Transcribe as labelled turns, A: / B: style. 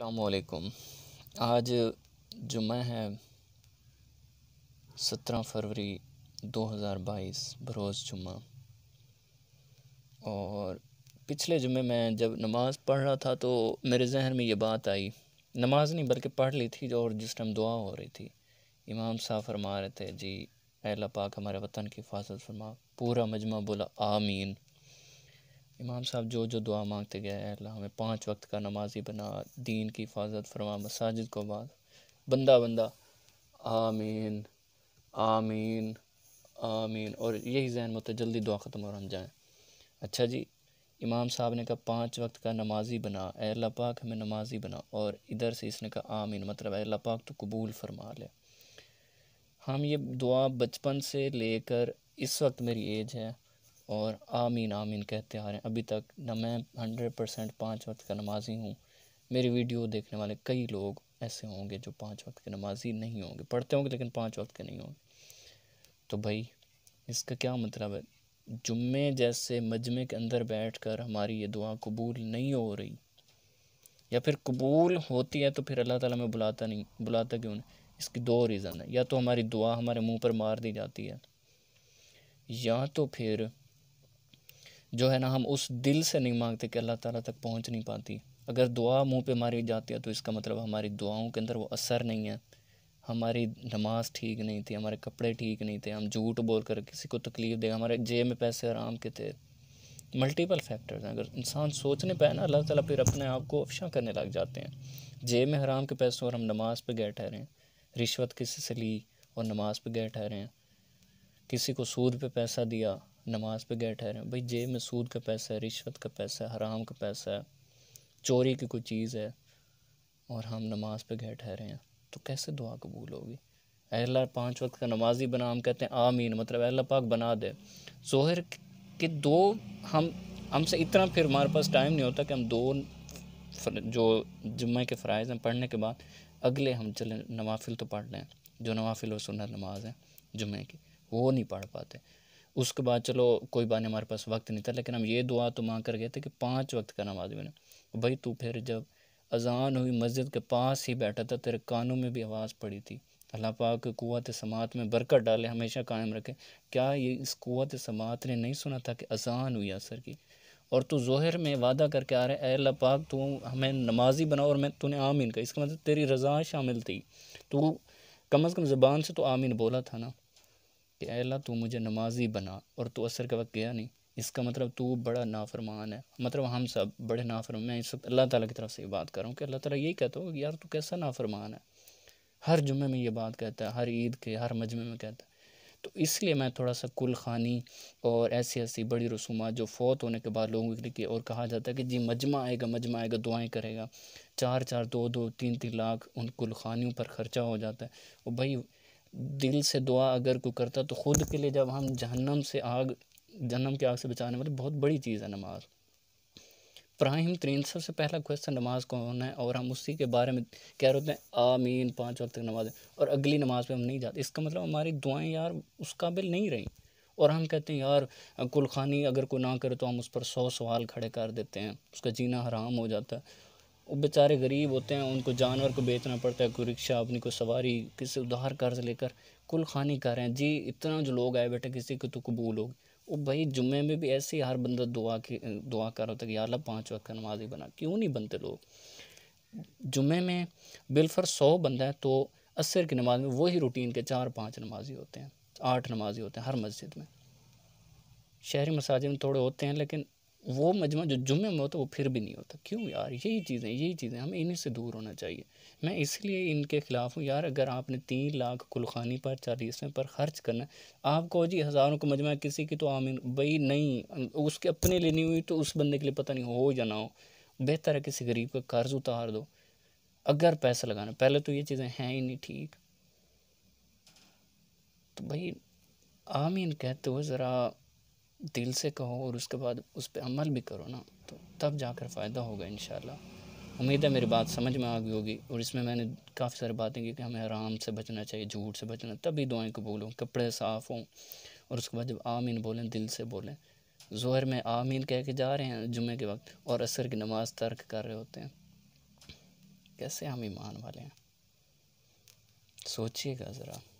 A: अल्लाम आज जुम्मा है सत्रह फरवरी 2022 बरोज़ जुम्मा और पिछले जुम्मे में जब नमाज़ पढ़ रहा था तो मेरे जहन में ये बात आई नमाज नहीं बल्कि पढ़ ली थी और जिस टाइम दुआ हो रही थी इमाम साहब फरमा रहे थे जी अल्लाह पाक हमारे वतन की हिफाजत फरमा पूरा मजमा बोला आमीन इमाम साहब जो जो दुआ मांगते गए अल्लाह हमें पाँच वक्त का नमाजी बना दीन की हिफाजत फरमा मसाजिद को बाद बंदा बंदा आमीन आमीन आमीन और यही जहन में है जल्दी दुआ ख़त्म और हम जाएँ अच्छा जी इमाम साहब ने कहा पाँच वक्त का नमाजी बना अल्लाह पाक हमें नमाजी बना और इधर से इसने कहा आमीन मतलब अल्लाह पाक तो कबूल फरमा ले हम ये दुआ बचपन से लेकर इस वक्त मेरी एज है और आमीन आमीन कहते आ रहे हैं अभी तक ना मैं हंड्रेड परसेंट पाँच वक्त का नमाजी हूँ मेरी वीडियो देखने वाले कई लोग ऐसे होंगे जो पाँच वक्त के नमाजी नहीं होंगे पढ़ते होंगे लेकिन पाँच वक्त के नहीं होंगे तो भाई इसका क्या मतलब है जुम्मे जैसे मजमे के अंदर बैठ कर हमारी ये दुआ कबूल नहीं हो रही या फिर कबूल होती है तो फिर अल्लाह ताला में बुलाता नहीं बुलाता क्यों नहीं इसकी दो रीज़न है या तो हमारी दुआ हमारे मुंह पर मार दी जाती है या तो फिर जो है ना हम उस दिल से नहीं मांगते कि अल्लाह ताला तक पहुंच नहीं पाती अगर दुआ मुंह पे मारी जाती है तो इसका मतलब हमारी दुआओं के अंदर वो असर नहीं है हमारी नमाज ठीक नहीं थी हमारे कपड़े ठीक नहीं थे हम झूठ बोल कर किसी को तकलीफ़ देगा हमारे जेब में पैसे आराम के थे मल्टीपल फैक्टर्स हैं अगर इंसान सोचने पाए ना अल्लाह ताला फिर अपने आप को अफशा करने लग जाते हैं जेब में हराम के पैसों और हम नमाज पे गए ठहरे हैं रिश्वत किसी से ली और नमाज पे गए ठहरे हैं किसी को सूद पे पैसा दिया नमाज पे गए ठहरे भाई जेब में सूद का पैसा है रिश्वत का पैसा है हराम का पैसा है चोरी की कोई चीज़ है और हम नमाज पे गए ठहरे हैं तो कैसे दुआ कबूल होगी अहला पाँच वक्त का नमाजी बना हम कहते हैं आमीन मतलब अहला पाक बना दे जोहर के दो हम हमसे इतना फिर हमारे पास टाइम नहीं होता कि हम दो जो जुम्मे के फ़रज़ हैं पढ़ने के बाद अगले हम चले नवाफिल तो पढ़ लें जो नवाफिल और सुनत नमाज है जुम्मे की वो नहीं पढ़ पाते उसके बाद चलो कोई बात नहीं हमारे पास वक्त नहीं था लेकिन हम ये दुआ तो मांग कर गए थे कि पाँच वक्त का नमाज मैंने भाई तू फिर जब अजान हुई मस्जिद के पास ही बैठा था तेरे कानों में भी आवाज़ पड़ी थी अल्लाह पाक कुत समात में बरकत डाले हमेशा कायम रखे क्या ये इस कुत समात ने नहीं सुना था कि अजान हुई असर की और तू जहर में वादा करके आ रहे है अल्लाह पाक तू हमें नमाजी बनाओ और मैं तूने आमीन का इसका मतलब तेरी रजा शामिल थी तो कम अज़ कम ज़बान से तो आमीन बोला था ना कि अल्लाह तू मुझे नमाजी बना और तू असर के वक्त गया नहीं इसका मतलब तू बड़ा नाफरमान है मतलब हम सब बड़े नाफरमान मैं इस वक्त अल्लाह ताला की तरफ से ये बात कर रहा हूँ कि अल्लाह ताला यही कहता हो यार तू कैसा नाफरमान है हर जुम्मे में ये बात कहता है हर ईद के हर मजमे में कहता है तो इसलिए मैं थोड़ा सा कुल खानी और ऐसी ऐसी बड़ी रसूमा जो फौत होने के बाद लोगों के लिए और कहा जाता है कि जी मजमा आएगा मजमा आएगा दुआएं करेगा चार चार दो दो तीन तीन लाख उन कुल खानियों पर ख़र्चा हो जाता है और भाई दिल से दुआ अगर कोई करता तो ख़ुद के लिए जब हम जहन्नम से आग जहन्नम की आग से बचाने वाले बहुत बड़ी चीज़ है नमाज प्राहिम तरीन सबसे पहला क्वेश्चन नमाज कौन है और हम उसी के बारे में कह रहे होते हैं आमीन पाँच वक्त तक नमाज और अगली नमाज पे हम नहीं जाते इसका मतलब हमारी दुआएं यार उस काबिल नहीं रहीं और हम कहते हैं यार कुल खानी अगर कोई ना करे तो हम उस पर सौ सवाल खड़े कर देते हैं उसका जीना हराम हो जाता है वो बेचारे गरीब होते हैं उनको जानवर को बेचना पड़ता है कोई रिक्शा अपनी कोई सवारी किसी उधार कर्ज लेकर कुल खानी कर रहे हैं जी इतना जो लोग आए बैठे किसी को तो कबूल होगी वो भाई जुम्मे में भी ऐसे ही हर बंदा दुआ के दुआ कर रहा था कि यार पाँच वक्त नमाज ही बना क्यों नहीं बनते लोग जुम्मे में बिलफर सौ बंदा है तो असर की नमाज में वही रूटीन के चार पाँच नमाजी होते हैं आठ नमाजी होते हैं हर मस्जिद में शहरी मसाजिद में थोड़े होते हैं लेकिन वो मजमा जो जुम्मे में होता है वो फिर भी नहीं होता क्यों यार यही चीज़ें यही चीज़ें हमें इन्हीं से दूर होना चाहिए मैं इसलिए इनके ख़िलाफ़ हूँ यार अगर आपने तीन लाख कुलखानी पर चालीसवें पर खर्च करना आपको जी हज़ारों का मजमा किसी की तो आमीन भाई नहीं उसके अपने लिए नहीं हुई तो उस बंदे के लिए पता नहीं हो या ना हो बेहतर है किसी गरीब का कर्ज़ उतार दो अगर पैसा लगाना पहले तो ये चीज़ें हैं ही नहीं ठीक तो भाई आमीन कहते हो ज़रा दिल से कहो और उसके बाद उस पर अमल भी करो ना तो तब जाकर फ़ायदा होगा इन उम्मीद है मेरी बात समझ में आ गई होगी और इसमें मैंने काफ़ी सारी बातें की कि हमें आराम से बचना चाहिए झूठ से बचना तभी दुआएं कबूल हों कपड़े साफ़ हों और उसके बाद जब आमीन बोलें दिल से बोलें जोहर में आमीन कह के जा रहे हैं जुमे के वक्त और असर की नमाज तर्क कर रहे होते हैं कैसे हम ईमान वाले हैं सोचिएगा ज़रा